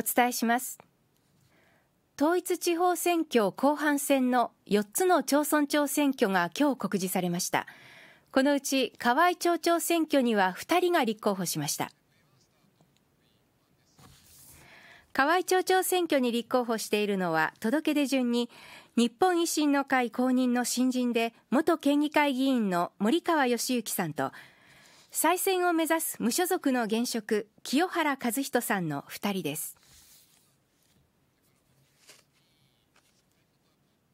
お伝えします統一地方選挙後半戦のつの町村長選挙が今日告示されましたこのうち河合町長選挙には人が立候補しました河合町長選挙に立候補しているのは届け出順に日本維新の会公認の新人で元県議会議員の森川義行さんと再選を目指す無所属の現職清原和人さんの2人です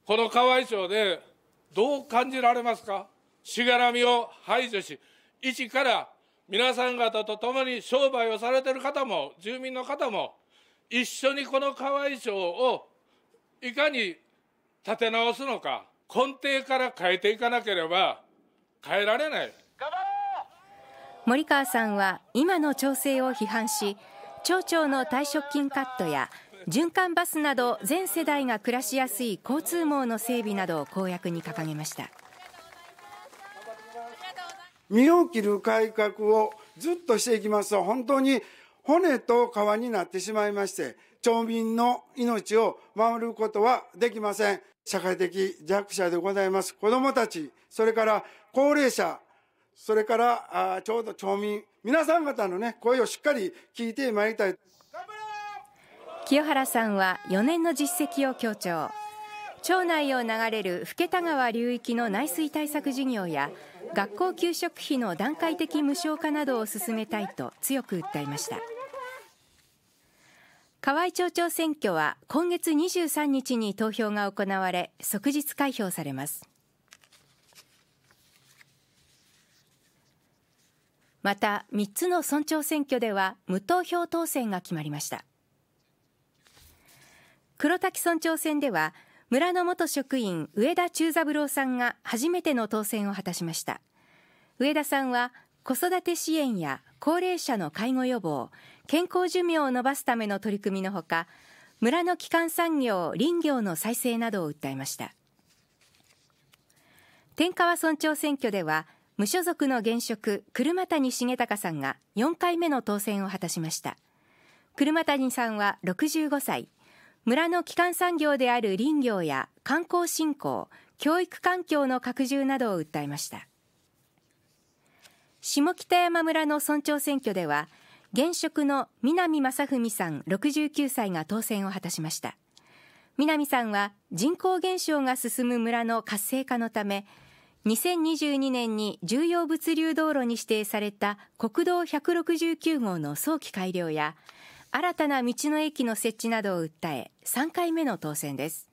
この河合町でどう感じられますかしがらみを排除し、一から皆さん方と共に商売をされている方も、住民の方も、一緒にこの河合町をいかに立て直すのか、根底から変えていかなければ変えられない。森川さんは今の調整を批判し、町長の退職金カットや、循環バスなど全世代が暮らしやすい交通網の整備などを公約に掲げました身を切る改革をずっとしていきますと本当に骨と皮になってしまいまして町民の命を守ることはできません社会的弱者でございます子どもたちそれから高齢者それからあちょうど町民皆さん方のね声をしっかり聞いてまいりたい清原さんは4年の実績を強調町内を流れる更田川流域の内水対策事業や学校給食費の段階的無償化などを進めたいと強く訴えました河合町長選挙は今月23日に投票が行われ即日開票されますまた3つの村長選挙では無投票当選が決まりました黒滝村長選では村の元職員上田忠三郎さんが初めての当選を果たしました上田さんは子育て支援や高齢者の介護予防健康寿命を延ばすための取り組みのほか村の基幹産業林業の再生などを訴えました天川村長選挙では無所属の現職車谷重隆さんが4回目の当選を果たしました車谷さんは65歳村の基幹産業である林業や観光振興教育環境の拡充などを訴えました下北山村の村長選挙では現職の南正文さん69歳が当選を果たしました南さんは人口減少が進む村の活性化のため2022年に重要物流道路に指定された国道169号の早期改良や新たな道の駅の設置などを訴え3回目の当選です